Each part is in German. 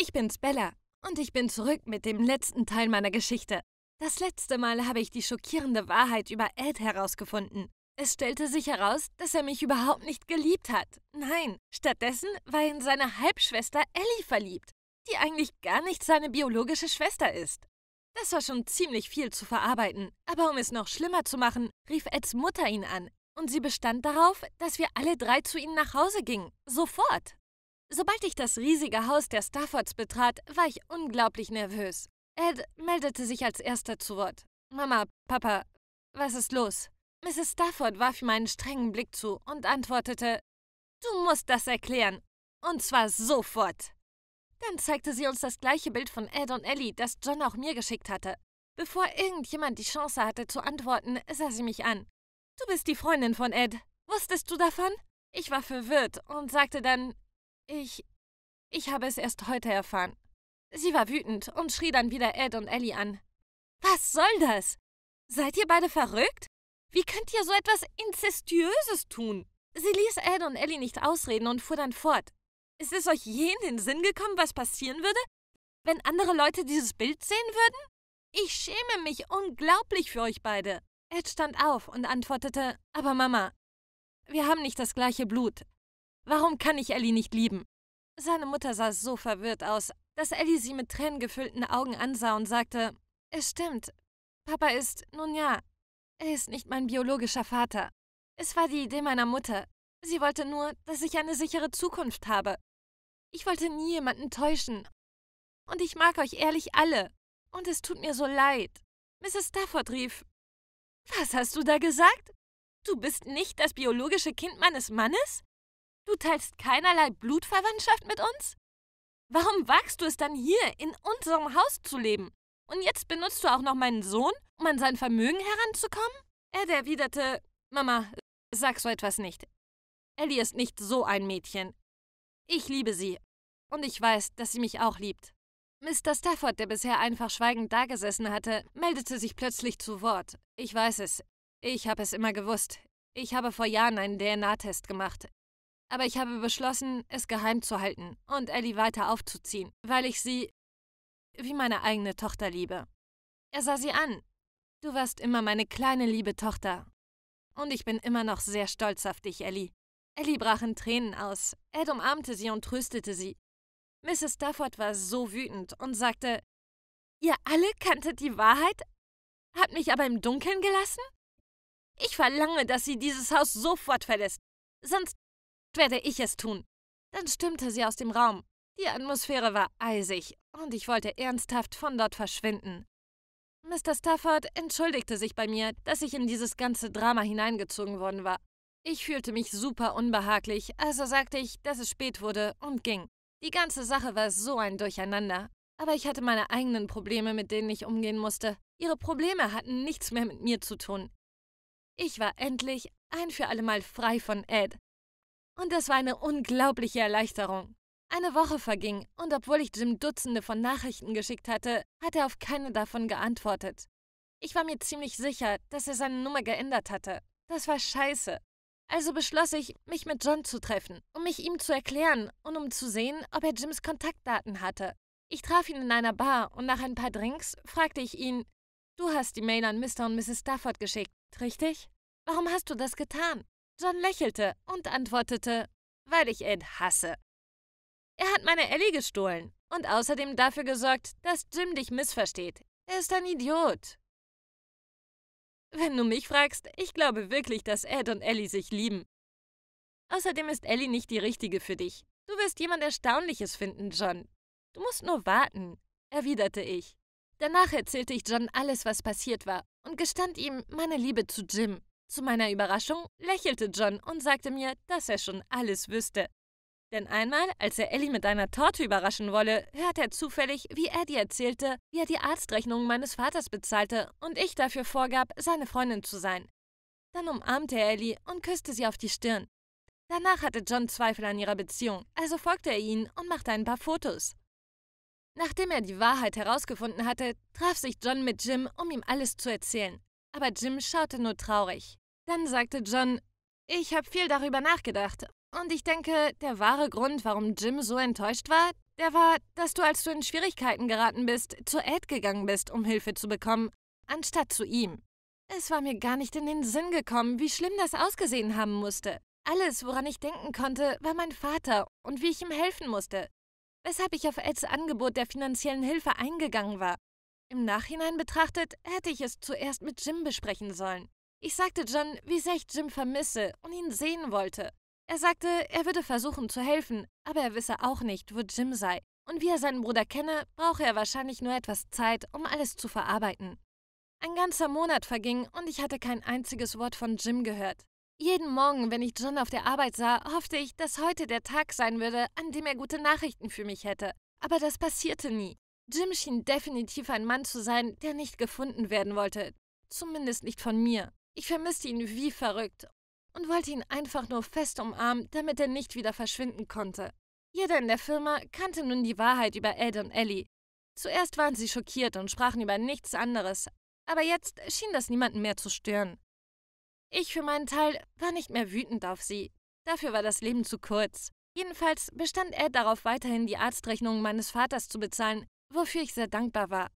Ich bin's Bella und ich bin zurück mit dem letzten Teil meiner Geschichte. Das letzte Mal habe ich die schockierende Wahrheit über Ed herausgefunden. Es stellte sich heraus, dass er mich überhaupt nicht geliebt hat. Nein, stattdessen war er in seine Halbschwester Ellie verliebt, die eigentlich gar nicht seine biologische Schwester ist. Das war schon ziemlich viel zu verarbeiten, aber um es noch schlimmer zu machen, rief Eds Mutter ihn an und sie bestand darauf, dass wir alle drei zu ihnen nach Hause gingen. Sofort. Sobald ich das riesige Haus der Staffords betrat, war ich unglaublich nervös. Ed meldete sich als erster zu Wort. Mama, Papa, was ist los? Mrs. Stafford warf ihm einen strengen Blick zu und antwortete, Du musst das erklären. Und zwar sofort. Dann zeigte sie uns das gleiche Bild von Ed und Ellie, das John auch mir geschickt hatte. Bevor irgendjemand die Chance hatte zu antworten, sah sie mich an. Du bist die Freundin von Ed. Wusstest du davon? Ich war verwirrt und sagte dann, ich. Ich habe es erst heute erfahren. Sie war wütend und schrie dann wieder Ed und Ellie an. Was soll das? Seid ihr beide verrückt? Wie könnt ihr so etwas Inzestiöses tun? Sie ließ Ed und Ellie nicht ausreden und fuhr dann fort. Ist es euch je in den Sinn gekommen, was passieren würde, wenn andere Leute dieses Bild sehen würden? Ich schäme mich unglaublich für euch beide. Ed stand auf und antwortete, aber Mama, wir haben nicht das gleiche Blut. Warum kann ich Ellie nicht lieben? Seine Mutter sah so verwirrt aus, dass Ellie sie mit tränengefüllten Augen ansah und sagte, es stimmt, Papa ist, nun ja, er ist nicht mein biologischer Vater. Es war die Idee meiner Mutter. Sie wollte nur, dass ich eine sichere Zukunft habe. Ich wollte nie jemanden täuschen. Und ich mag euch ehrlich alle. Und es tut mir so leid. Mrs. Stafford rief, was hast du da gesagt? Du bist nicht das biologische Kind meines Mannes? Du teilst keinerlei Blutverwandtschaft mit uns? Warum wagst du es dann hier in unserem Haus zu leben? Und jetzt benutzt du auch noch meinen Sohn, um an sein Vermögen heranzukommen? Ed erwiderte, Mama, sag so etwas nicht. Ellie ist nicht so ein Mädchen. Ich liebe sie. Und ich weiß, dass sie mich auch liebt. Mr. Stafford, der bisher einfach schweigend dagesessen hatte, meldete sich plötzlich zu Wort. Ich weiß es. Ich habe es immer gewusst. Ich habe vor Jahren einen DNA-Test gemacht aber ich habe beschlossen, es geheim zu halten und Ellie weiter aufzuziehen, weil ich sie wie meine eigene Tochter liebe. Er sah sie an. Du warst immer meine kleine liebe Tochter. Und ich bin immer noch sehr stolz auf dich, Ellie. Ellie brach in Tränen aus. Ed umarmte sie und tröstete sie. Mrs. Stafford war so wütend und sagte: Ihr alle kanntet die Wahrheit, habt mich aber im Dunkeln gelassen? Ich verlange, dass sie dieses Haus sofort verlässt, sonst werde ich es tun. Dann stimmte sie aus dem Raum. Die Atmosphäre war eisig und ich wollte ernsthaft von dort verschwinden. Mr. Stafford entschuldigte sich bei mir, dass ich in dieses ganze Drama hineingezogen worden war. Ich fühlte mich super unbehaglich, also sagte ich, dass es spät wurde und ging. Die ganze Sache war so ein Durcheinander. Aber ich hatte meine eigenen Probleme, mit denen ich umgehen musste. Ihre Probleme hatten nichts mehr mit mir zu tun. Ich war endlich ein für allemal frei von Ed. Und das war eine unglaubliche Erleichterung. Eine Woche verging und obwohl ich Jim Dutzende von Nachrichten geschickt hatte, hat er auf keine davon geantwortet. Ich war mir ziemlich sicher, dass er seine Nummer geändert hatte. Das war scheiße. Also beschloss ich, mich mit John zu treffen, um mich ihm zu erklären und um zu sehen, ob er Jims Kontaktdaten hatte. Ich traf ihn in einer Bar und nach ein paar Drinks fragte ich ihn, du hast die Mail an Mr. und Mrs. Stafford geschickt, richtig? Warum hast du das getan? John lächelte und antwortete, weil ich Ed hasse. Er hat meine Ellie gestohlen und außerdem dafür gesorgt, dass Jim dich missversteht. Er ist ein Idiot. Wenn du mich fragst, ich glaube wirklich, dass Ed und Ellie sich lieben. Außerdem ist Ellie nicht die richtige für dich. Du wirst jemand Erstaunliches finden, John. Du musst nur warten, erwiderte ich. Danach erzählte ich John alles, was passiert war, und gestand ihm meine Liebe zu Jim. Zu meiner Überraschung lächelte John und sagte mir, dass er schon alles wüsste. Denn einmal, als er Ellie mit einer Torte überraschen wolle, hörte er zufällig, wie Eddie erzählte, wie er die Arztrechnung meines Vaters bezahlte und ich dafür vorgab, seine Freundin zu sein. Dann umarmte er Ellie und küsste sie auf die Stirn. Danach hatte John Zweifel an ihrer Beziehung, also folgte er ihnen und machte ein paar Fotos. Nachdem er die Wahrheit herausgefunden hatte, traf sich John mit Jim, um ihm alles zu erzählen. Aber Jim schaute nur traurig. Dann sagte John, ich habe viel darüber nachgedacht. Und ich denke, der wahre Grund, warum Jim so enttäuscht war, der war, dass du, als du in Schwierigkeiten geraten bist, zu Ed gegangen bist, um Hilfe zu bekommen, anstatt zu ihm. Es war mir gar nicht in den Sinn gekommen, wie schlimm das ausgesehen haben musste. Alles, woran ich denken konnte, war mein Vater und wie ich ihm helfen musste. Weshalb ich auf Eds Angebot der finanziellen Hilfe eingegangen war. Im Nachhinein betrachtet hätte ich es zuerst mit Jim besprechen sollen. Ich sagte John, wie sehr ich Jim vermisse und ihn sehen wollte. Er sagte, er würde versuchen zu helfen, aber er wisse auch nicht, wo Jim sei. Und wie er seinen Bruder kenne, brauche er wahrscheinlich nur etwas Zeit, um alles zu verarbeiten. Ein ganzer Monat verging und ich hatte kein einziges Wort von Jim gehört. Jeden Morgen, wenn ich John auf der Arbeit sah, hoffte ich, dass heute der Tag sein würde, an dem er gute Nachrichten für mich hätte. Aber das passierte nie. Jim schien definitiv ein Mann zu sein, der nicht gefunden werden wollte. Zumindest nicht von mir. Ich vermisste ihn wie verrückt und wollte ihn einfach nur fest umarmen, damit er nicht wieder verschwinden konnte. Jeder in der Firma kannte nun die Wahrheit über Ed und Ellie. Zuerst waren sie schockiert und sprachen über nichts anderes, aber jetzt schien das niemanden mehr zu stören. Ich für meinen Teil war nicht mehr wütend auf sie. Dafür war das Leben zu kurz. Jedenfalls bestand Ed darauf, weiterhin die Arztrechnungen meines Vaters zu bezahlen, wofür ich sehr dankbar war.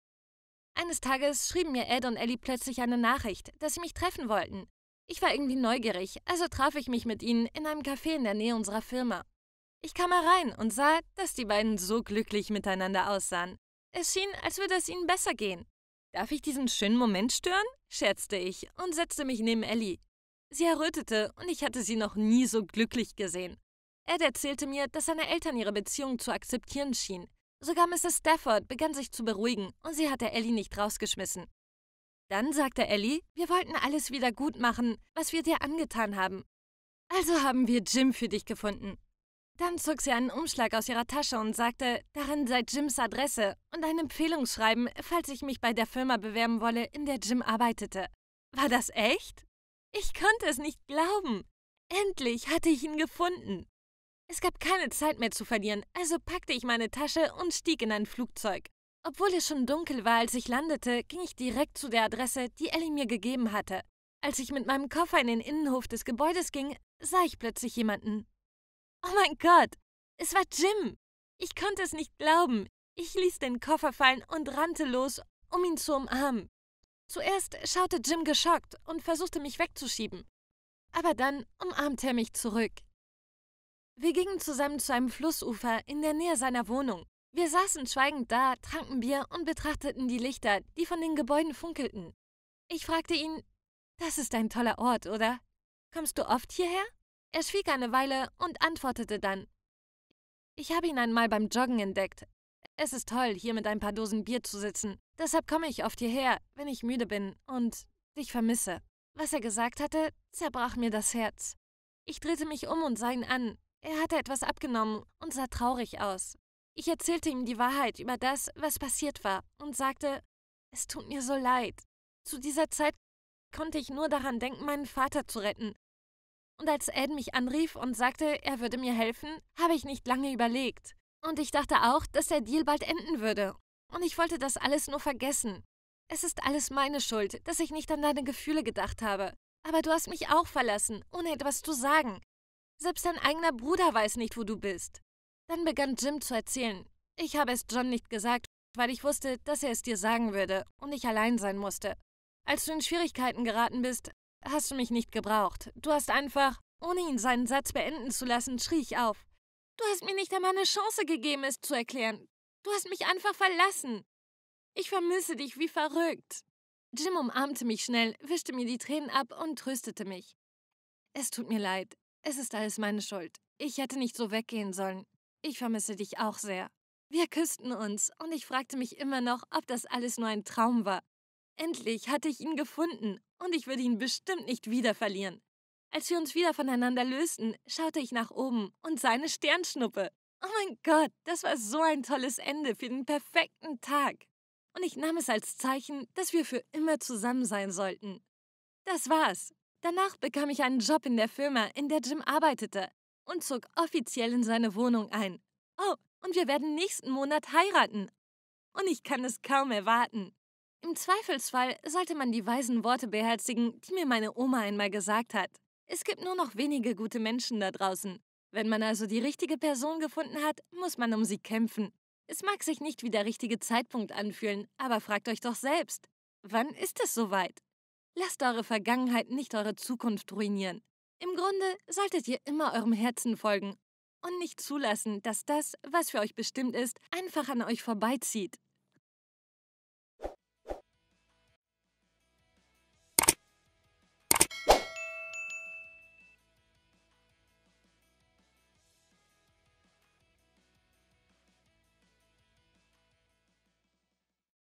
Eines Tages schrieben mir Ed und Ellie plötzlich eine Nachricht, dass sie mich treffen wollten. Ich war irgendwie neugierig, also traf ich mich mit ihnen in einem Café in der Nähe unserer Firma. Ich kam herein und sah, dass die beiden so glücklich miteinander aussahen. Es schien, als würde es ihnen besser gehen. Darf ich diesen schönen Moment stören? scherzte ich und setzte mich neben Ellie. Sie errötete und ich hatte sie noch nie so glücklich gesehen. Ed erzählte mir, dass seine Eltern ihre Beziehung zu akzeptieren schienen, Sogar Mrs. Stafford begann sich zu beruhigen und sie hatte Ellie nicht rausgeschmissen. Dann sagte Ellie, wir wollten alles wieder gut machen, was wir dir angetan haben. Also haben wir Jim für dich gefunden. Dann zog sie einen Umschlag aus ihrer Tasche und sagte, darin sei Jims Adresse und ein Empfehlungsschreiben, falls ich mich bei der Firma bewerben wolle, in der Jim arbeitete. War das echt? Ich konnte es nicht glauben. Endlich hatte ich ihn gefunden. Es gab keine Zeit mehr zu verlieren, also packte ich meine Tasche und stieg in ein Flugzeug. Obwohl es schon dunkel war, als ich landete, ging ich direkt zu der Adresse, die Ellie mir gegeben hatte. Als ich mit meinem Koffer in den Innenhof des Gebäudes ging, sah ich plötzlich jemanden. Oh mein Gott, es war Jim. Ich konnte es nicht glauben. Ich ließ den Koffer fallen und rannte los, um ihn zu umarmen. Zuerst schaute Jim geschockt und versuchte mich wegzuschieben. Aber dann umarmte er mich zurück. Wir gingen zusammen zu einem Flussufer in der Nähe seiner Wohnung. Wir saßen schweigend da, tranken Bier und betrachteten die Lichter, die von den Gebäuden funkelten. Ich fragte ihn, das ist ein toller Ort, oder? Kommst du oft hierher? Er schwieg eine Weile und antwortete dann, ich habe ihn einmal beim Joggen entdeckt. Es ist toll, hier mit ein paar Dosen Bier zu sitzen. Deshalb komme ich oft hierher, wenn ich müde bin und dich vermisse. Was er gesagt hatte, zerbrach mir das Herz. Ich drehte mich um und sah ihn an. Er hatte etwas abgenommen und sah traurig aus. Ich erzählte ihm die Wahrheit über das, was passiert war, und sagte, es tut mir so leid. Zu dieser Zeit konnte ich nur daran denken, meinen Vater zu retten. Und als Ed mich anrief und sagte, er würde mir helfen, habe ich nicht lange überlegt. Und ich dachte auch, dass der Deal bald enden würde. Und ich wollte das alles nur vergessen. Es ist alles meine Schuld, dass ich nicht an deine Gefühle gedacht habe. Aber du hast mich auch verlassen, ohne etwas zu sagen. Selbst dein eigener Bruder weiß nicht, wo du bist. Dann begann Jim zu erzählen. Ich habe es John nicht gesagt, weil ich wusste, dass er es dir sagen würde und ich allein sein musste. Als du in Schwierigkeiten geraten bist, hast du mich nicht gebraucht. Du hast einfach, ohne ihn seinen Satz beenden zu lassen, schrie ich auf. Du hast mir nicht einmal eine Chance gegeben, es zu erklären. Du hast mich einfach verlassen. Ich vermisse dich wie verrückt. Jim umarmte mich schnell, wischte mir die Tränen ab und tröstete mich. Es tut mir leid. Es ist alles meine Schuld. Ich hätte nicht so weggehen sollen. Ich vermisse dich auch sehr. Wir küssten uns und ich fragte mich immer noch, ob das alles nur ein Traum war. Endlich hatte ich ihn gefunden und ich würde ihn bestimmt nicht wieder verlieren. Als wir uns wieder voneinander lösten, schaute ich nach oben und sah eine Sternschnuppe. Oh mein Gott, das war so ein tolles Ende für den perfekten Tag. Und ich nahm es als Zeichen, dass wir für immer zusammen sein sollten. Das war's. Danach bekam ich einen Job in der Firma, in der Jim arbeitete und zog offiziell in seine Wohnung ein. Oh, und wir werden nächsten Monat heiraten. Und ich kann es kaum erwarten. Im Zweifelsfall sollte man die weisen Worte beherzigen, die mir meine Oma einmal gesagt hat. Es gibt nur noch wenige gute Menschen da draußen. Wenn man also die richtige Person gefunden hat, muss man um sie kämpfen. Es mag sich nicht wie der richtige Zeitpunkt anfühlen, aber fragt euch doch selbst, wann ist es soweit? Lasst eure Vergangenheit nicht eure Zukunft ruinieren. Im Grunde solltet ihr immer eurem Herzen folgen und nicht zulassen, dass das, was für euch bestimmt ist, einfach an euch vorbeizieht.